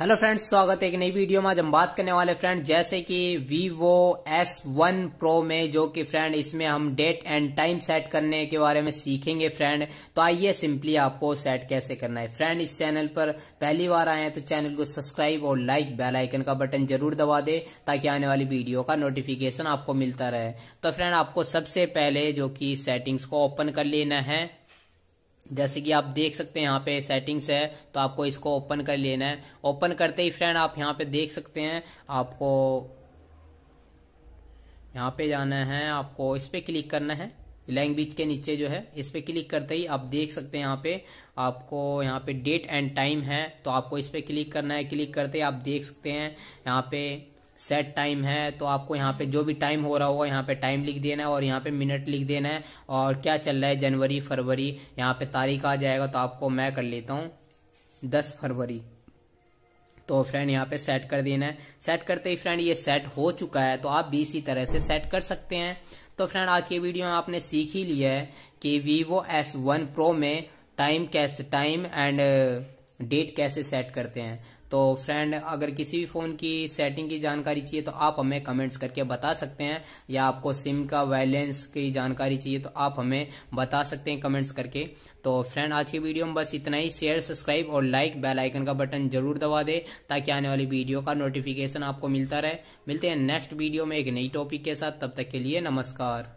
hello friends स्वागत है एक नई वीडियो में आज हम बात करने वाले फ्रेंड जैसे कि वीवो एस वन प्रो में जो कि फ्रेंड इसमें हम डेट एंड टाइम सेट करने के बारे में सीखेंगे फ्रेंड तो आइए सिंपली आपको सेट कैसे करना है फ्रेंड इस चैनल पर पहली बार आए हैं तो चैनल को सब्सक्राइब और लाइक बेल आइकन का बटन जरूर दबा दे ताकि आने वाली वीडियो का नोटिफिकेशन आपको मिलता रहे तो फ्रेंड आपको सबसे पहले जो की सेटिंग्स को ओपन कर लेना है जैसे कि आप देख सकते हैं यहाँ पे सेटिंग्स है तो आपको इसको ओपन कर लेना है ओपन करते ही फ्रेंड आप यहाँ पे देख सकते हैं आपको यहाँ पे जाना है आपको इस पर क्लिक करना है लैंग्वेज के नीचे जो है इस पर क्लिक करते ही आप देख सकते हैं यहाँ पे आपको यहाँ पे डेट एंड टाइम है तो आपको इस पर क्लिक करना है क्लिक करते ही आप देख सकते हैं यहाँ पे सेट टाइम है तो आपको यहाँ पे जो भी टाइम हो रहा होगा यहाँ पे टाइम लिख देना है और यहाँ पे मिनट लिख देना है और क्या चल रहा है जनवरी फरवरी यहाँ पे तारीख आ जाएगा तो आपको मैं कर लेता हूँ दस फरवरी तो फ्रेंड यहाँ पे सेट कर देना है सेट करते ही फ्रेंड ये सेट हो चुका है तो आप भी इसी तरह से सेट कर सकते हैं तो फ्रेंड आज के वीडियो में आपने सीख ही लिया है कि वीवो एस वन प्रो में टाइम कैसे टाइम एंड डेट कैसे सेट करते हैं तो फ्रेंड अगर किसी भी फ़ोन की सेटिंग की जानकारी चाहिए तो आप हमें कमेंट्स करके बता सकते हैं या आपको सिम का बैलेंस की जानकारी चाहिए तो आप हमें बता सकते हैं कमेंट्स करके तो फ्रेंड आज की वीडियो में बस इतना ही शेयर सब्सक्राइब और लाइक बेल आइकन का बटन जरूर दबा दे ताकि आने वाली वीडियो का नोटिफिकेशन आपको मिलता रहे मिलते हैं नेक्स्ट वीडियो में एक नई टॉपिक के साथ तब तक के लिए नमस्कार